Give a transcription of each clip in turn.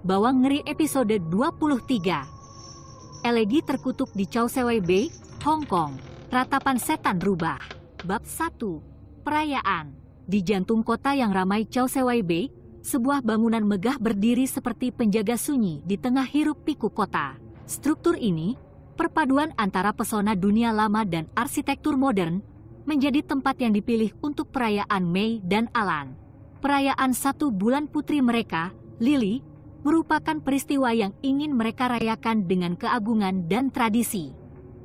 Bawang Ngeri episode 23. Elegi terkutuk di Chow Sewe Bay, Hong Kong. Ratapan setan rubah. Bab 1. Perayaan. Di jantung kota yang ramai Chow Sewe Bay, sebuah bangunan megah berdiri seperti penjaga sunyi di tengah hirup pikuk kota. Struktur ini, perpaduan antara pesona dunia lama dan arsitektur modern, menjadi tempat yang dipilih untuk perayaan Mei dan Alan. Perayaan satu bulan putri mereka, Lily, merupakan peristiwa yang ingin mereka rayakan dengan keagungan dan tradisi.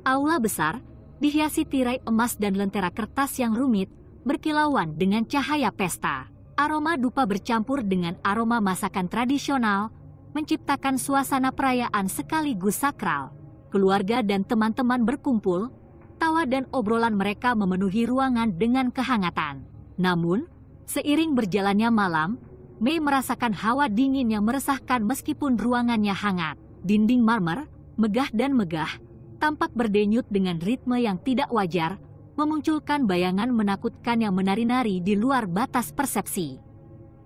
Aula besar dihiasi tirai emas dan lentera kertas yang rumit berkilauan dengan cahaya pesta. Aroma dupa bercampur dengan aroma masakan tradisional menciptakan suasana perayaan sekaligus sakral. Keluarga dan teman-teman berkumpul, tawa dan obrolan mereka memenuhi ruangan dengan kehangatan. Namun, seiring berjalannya malam, Mei merasakan hawa dingin yang meresahkan meskipun ruangannya hangat. Dinding marmer, megah dan megah, tampak berdenyut dengan ritme yang tidak wajar, memunculkan bayangan menakutkan yang menari-nari di luar batas persepsi.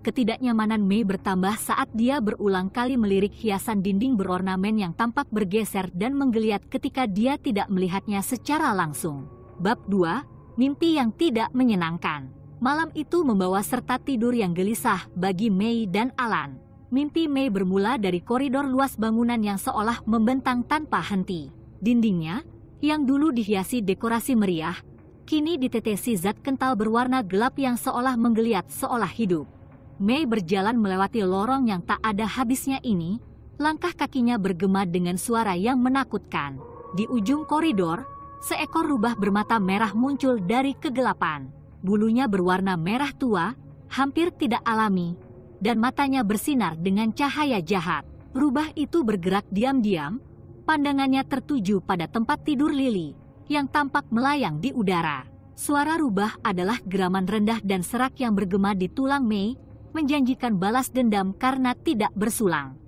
Ketidaknyamanan Mei bertambah saat dia berulang kali melirik hiasan dinding berornamen yang tampak bergeser dan menggeliat ketika dia tidak melihatnya secara langsung. Bab 2, Mimpi yang tidak menyenangkan. Malam itu membawa serta tidur yang gelisah bagi Mei dan Alan. Mimpi Mei bermula dari koridor luas bangunan yang seolah membentang tanpa henti. Dindingnya, yang dulu dihiasi dekorasi meriah, kini ditetesi zat kental berwarna gelap yang seolah menggeliat seolah hidup. Mei berjalan melewati lorong yang tak ada habisnya ini, langkah kakinya bergema dengan suara yang menakutkan. Di ujung koridor, seekor rubah bermata merah muncul dari kegelapan bulunya berwarna merah tua, hampir tidak alami, dan matanya bersinar dengan cahaya jahat. Rubah itu bergerak diam-diam, pandangannya tertuju pada tempat tidur Lili yang tampak melayang di udara. Suara rubah adalah geraman rendah dan serak yang bergema di tulang Mei, menjanjikan balas dendam karena tidak bersulang.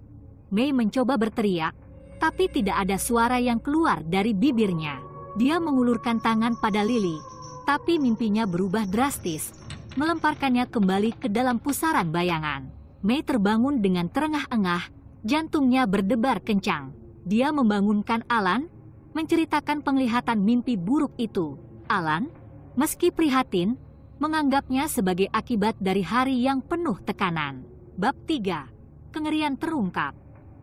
Mei mencoba berteriak, tapi tidak ada suara yang keluar dari bibirnya. Dia mengulurkan tangan pada Lily, tapi mimpinya berubah drastis, melemparkannya kembali ke dalam pusaran bayangan. Mei terbangun dengan terengah-engah, jantungnya berdebar kencang. Dia membangunkan Alan, menceritakan penglihatan mimpi buruk itu. Alan, meski prihatin, menganggapnya sebagai akibat dari hari yang penuh tekanan. Bab 3. Kengerian terungkap.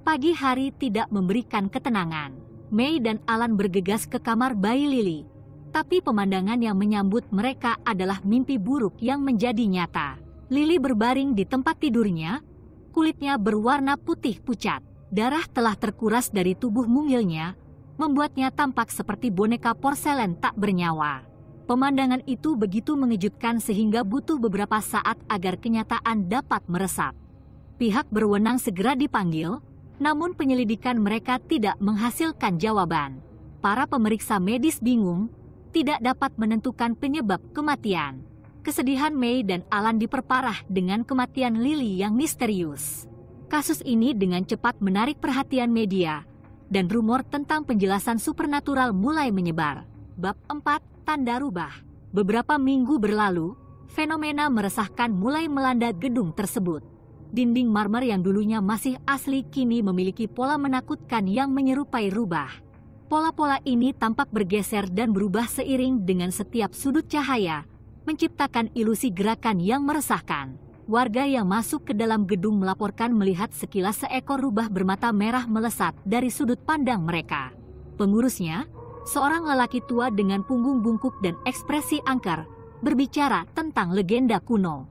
Pagi hari tidak memberikan ketenangan. Mei dan Alan bergegas ke kamar bayi Lily tapi pemandangan yang menyambut mereka adalah mimpi buruk yang menjadi nyata. Lili berbaring di tempat tidurnya, kulitnya berwarna putih pucat. Darah telah terkuras dari tubuh mungilnya, membuatnya tampak seperti boneka porselen tak bernyawa. Pemandangan itu begitu mengejutkan sehingga butuh beberapa saat agar kenyataan dapat meresap. Pihak berwenang segera dipanggil, namun penyelidikan mereka tidak menghasilkan jawaban. Para pemeriksa medis bingung tidak dapat menentukan penyebab kematian. Kesedihan Mei dan Alan diperparah dengan kematian Lily yang misterius. Kasus ini dengan cepat menarik perhatian media, dan rumor tentang penjelasan supernatural mulai menyebar. Bab 4, Tanda Rubah Beberapa minggu berlalu, fenomena meresahkan mulai melanda gedung tersebut. Dinding marmer yang dulunya masih asli kini memiliki pola menakutkan yang menyerupai rubah. Pola-pola ini tampak bergeser dan berubah seiring dengan setiap sudut cahaya, menciptakan ilusi gerakan yang meresahkan. Warga yang masuk ke dalam gedung melaporkan melihat sekilas seekor rubah bermata merah melesat dari sudut pandang mereka. Pengurusnya, seorang lelaki tua dengan punggung bungkuk dan ekspresi angker, berbicara tentang legenda kuno.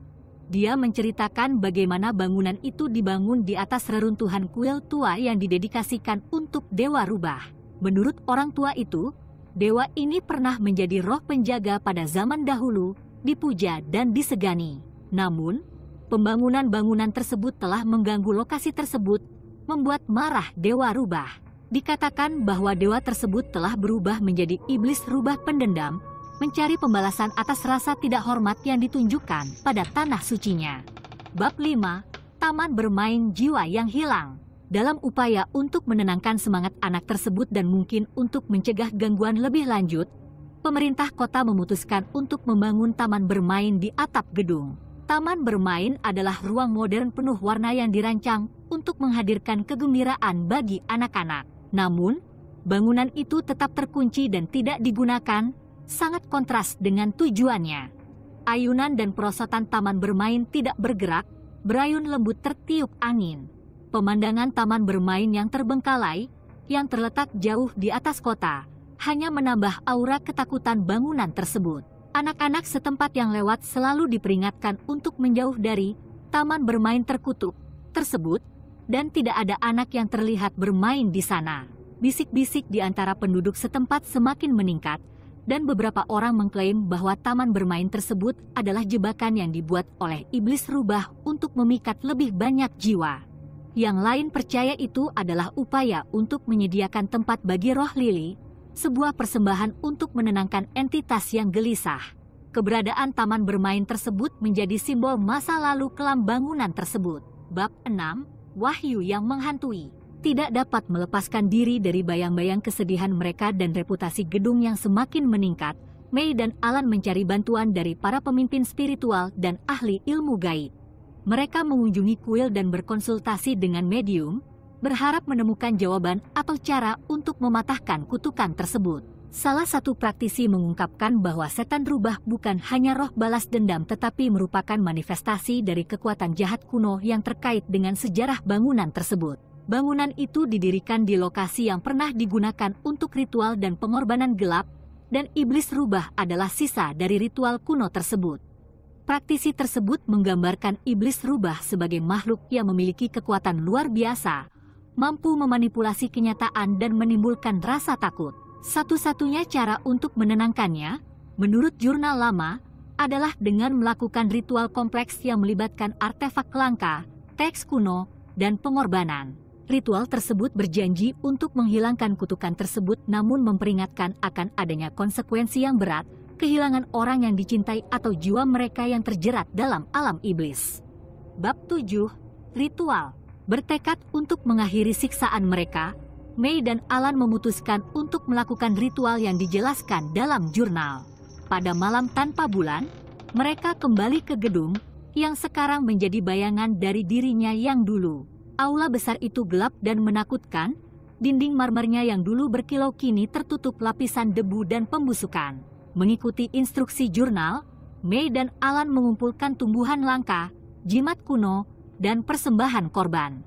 Dia menceritakan bagaimana bangunan itu dibangun di atas reruntuhan kuil tua yang didedikasikan untuk dewa rubah. Menurut orang tua itu, dewa ini pernah menjadi roh penjaga pada zaman dahulu, dipuja dan disegani. Namun, pembangunan bangunan tersebut telah mengganggu lokasi tersebut, membuat marah dewa rubah. Dikatakan bahwa dewa tersebut telah berubah menjadi iblis rubah pendendam, mencari pembalasan atas rasa tidak hormat yang ditunjukkan pada tanah sucinya. Bab 5, Taman Bermain Jiwa yang Hilang dalam upaya untuk menenangkan semangat anak tersebut dan mungkin untuk mencegah gangguan lebih lanjut, pemerintah kota memutuskan untuk membangun taman bermain di atap gedung. Taman bermain adalah ruang modern penuh warna yang dirancang untuk menghadirkan kegembiraan bagi anak-anak. Namun, bangunan itu tetap terkunci dan tidak digunakan, sangat kontras dengan tujuannya. Ayunan dan perosotan taman bermain tidak bergerak, berayun lembut tertiup angin pemandangan taman bermain yang terbengkalai, yang terletak jauh di atas kota, hanya menambah aura ketakutan bangunan tersebut. Anak-anak setempat yang lewat selalu diperingatkan untuk menjauh dari taman bermain terkutuk tersebut, dan tidak ada anak yang terlihat bermain di sana. Bisik-bisik di antara penduduk setempat semakin meningkat, dan beberapa orang mengklaim bahwa taman bermain tersebut adalah jebakan yang dibuat oleh iblis rubah untuk memikat lebih banyak jiwa. Yang lain percaya itu adalah upaya untuk menyediakan tempat bagi roh lili, sebuah persembahan untuk menenangkan entitas yang gelisah. Keberadaan taman bermain tersebut menjadi simbol masa lalu kelam bangunan tersebut. Bab 6, Wahyu yang menghantui tidak dapat melepaskan diri dari bayang-bayang kesedihan mereka dan reputasi gedung yang semakin meningkat, Mei dan Alan mencari bantuan dari para pemimpin spiritual dan ahli ilmu gaib mereka mengunjungi kuil dan berkonsultasi dengan medium, berharap menemukan jawaban atau cara untuk mematahkan kutukan tersebut. Salah satu praktisi mengungkapkan bahwa setan rubah bukan hanya roh balas dendam tetapi merupakan manifestasi dari kekuatan jahat kuno yang terkait dengan sejarah bangunan tersebut. Bangunan itu didirikan di lokasi yang pernah digunakan untuk ritual dan pengorbanan gelap, dan iblis rubah adalah sisa dari ritual kuno tersebut. Praktisi tersebut menggambarkan iblis rubah sebagai makhluk yang memiliki kekuatan luar biasa, mampu memanipulasi kenyataan dan menimbulkan rasa takut. Satu-satunya cara untuk menenangkannya, menurut jurnal lama, adalah dengan melakukan ritual kompleks yang melibatkan artefak langka, teks kuno, dan pengorbanan. Ritual tersebut berjanji untuk menghilangkan kutukan tersebut namun memperingatkan akan adanya konsekuensi yang berat kehilangan orang yang dicintai atau jiwa mereka yang terjerat dalam alam iblis. Bab 7, Ritual Bertekad untuk mengakhiri siksaan mereka, Mei dan Alan memutuskan untuk melakukan ritual yang dijelaskan dalam jurnal. Pada malam tanpa bulan, mereka kembali ke gedung yang sekarang menjadi bayangan dari dirinya yang dulu. Aula besar itu gelap dan menakutkan, dinding marmernya yang dulu berkilau kini tertutup lapisan debu dan pembusukan. Mengikuti instruksi jurnal, Mei dan Alan mengumpulkan tumbuhan langka, jimat kuno, dan persembahan korban.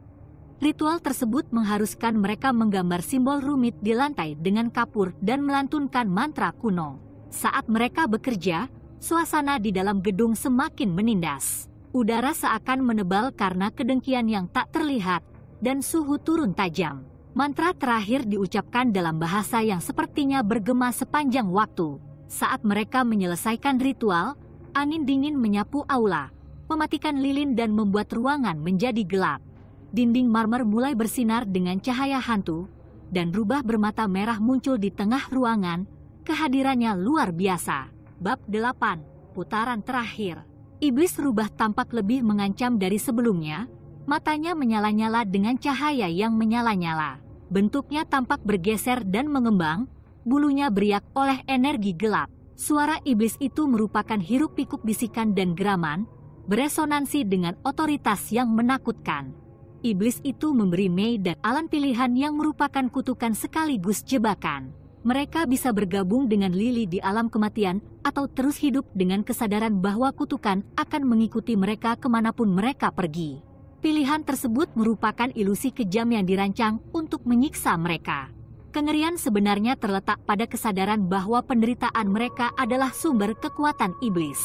Ritual tersebut mengharuskan mereka menggambar simbol rumit di lantai dengan kapur dan melantunkan mantra kuno. Saat mereka bekerja, suasana di dalam gedung semakin menindas. Udara seakan menebal karena kedengkian yang tak terlihat dan suhu turun tajam. Mantra terakhir diucapkan dalam bahasa yang sepertinya bergema sepanjang waktu. Saat mereka menyelesaikan ritual, angin dingin menyapu aula, mematikan lilin dan membuat ruangan menjadi gelap. Dinding marmer mulai bersinar dengan cahaya hantu, dan rubah bermata merah muncul di tengah ruangan, kehadirannya luar biasa. Bab 8, putaran terakhir. Iblis rubah tampak lebih mengancam dari sebelumnya, matanya menyala-nyala dengan cahaya yang menyala-nyala. Bentuknya tampak bergeser dan mengembang, bulunya beriak oleh energi gelap. Suara iblis itu merupakan hiruk-pikuk bisikan dan geraman, beresonansi dengan otoritas yang menakutkan. Iblis itu memberi Mei dan Alan pilihan yang merupakan kutukan sekaligus jebakan. Mereka bisa bergabung dengan Lily di alam kematian atau terus hidup dengan kesadaran bahwa kutukan akan mengikuti mereka kemanapun mereka pergi. Pilihan tersebut merupakan ilusi kejam yang dirancang untuk menyiksa mereka. Kengerian sebenarnya terletak pada kesadaran bahwa penderitaan mereka adalah sumber kekuatan iblis.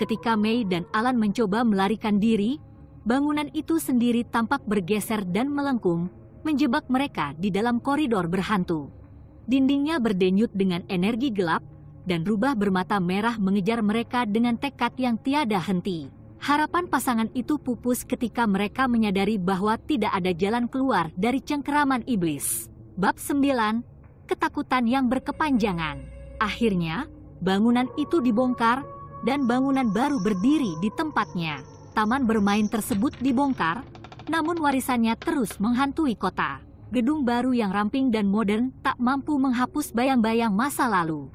Ketika Mei dan Alan mencoba melarikan diri, bangunan itu sendiri tampak bergeser dan melengkung, menjebak mereka di dalam koridor berhantu. Dindingnya berdenyut dengan energi gelap, dan rubah bermata merah mengejar mereka dengan tekad yang tiada henti. Harapan pasangan itu pupus ketika mereka menyadari bahwa tidak ada jalan keluar dari cengkeraman iblis bab 9, ketakutan yang berkepanjangan. Akhirnya, bangunan itu dibongkar dan bangunan baru berdiri di tempatnya. Taman bermain tersebut dibongkar, namun warisannya terus menghantui kota. Gedung baru yang ramping dan modern tak mampu menghapus bayang-bayang masa lalu.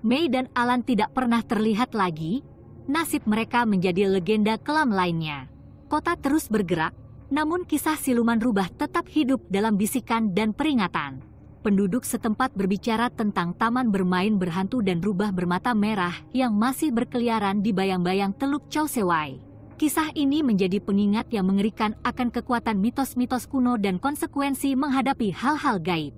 Mei dan Alan tidak pernah terlihat lagi, nasib mereka menjadi legenda kelam lainnya. Kota terus bergerak, namun kisah siluman rubah tetap hidup dalam bisikan dan peringatan. Penduduk setempat berbicara tentang taman bermain berhantu dan rubah bermata merah yang masih berkeliaran di bayang-bayang Teluk Chausewai. Kisah ini menjadi pengingat yang mengerikan akan kekuatan mitos-mitos kuno dan konsekuensi menghadapi hal-hal gaib.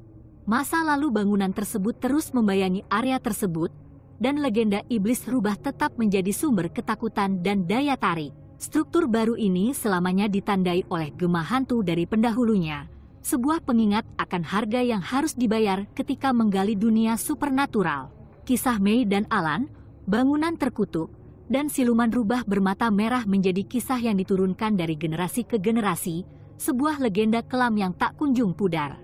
Masa lalu bangunan tersebut terus membayangi area tersebut, dan legenda iblis rubah tetap menjadi sumber ketakutan dan daya tarik. Struktur baru ini selamanya ditandai oleh gemah hantu dari pendahulunya, sebuah pengingat akan harga yang harus dibayar ketika menggali dunia supernatural. Kisah Mei dan Alan, bangunan terkutuk, dan siluman rubah bermata merah menjadi kisah yang diturunkan dari generasi ke generasi, sebuah legenda kelam yang tak kunjung pudar.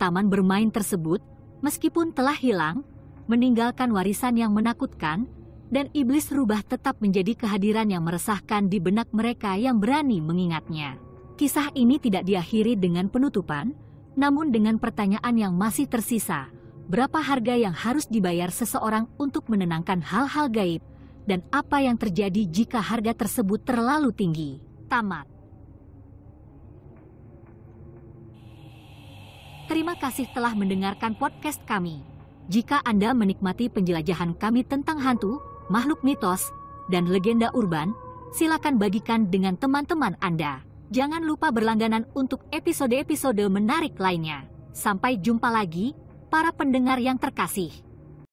Taman bermain tersebut, meskipun telah hilang, meninggalkan warisan yang menakutkan, dan iblis rubah tetap menjadi kehadiran yang meresahkan di benak mereka yang berani mengingatnya. Kisah ini tidak diakhiri dengan penutupan, namun dengan pertanyaan yang masih tersisa, berapa harga yang harus dibayar seseorang untuk menenangkan hal-hal gaib, dan apa yang terjadi jika harga tersebut terlalu tinggi. Tamat. Terima kasih telah mendengarkan podcast kami. Jika Anda menikmati penjelajahan kami tentang hantu, makhluk mitos, dan legenda urban, silakan bagikan dengan teman-teman Anda. Jangan lupa berlangganan untuk episode-episode menarik lainnya. Sampai jumpa lagi, para pendengar yang terkasih.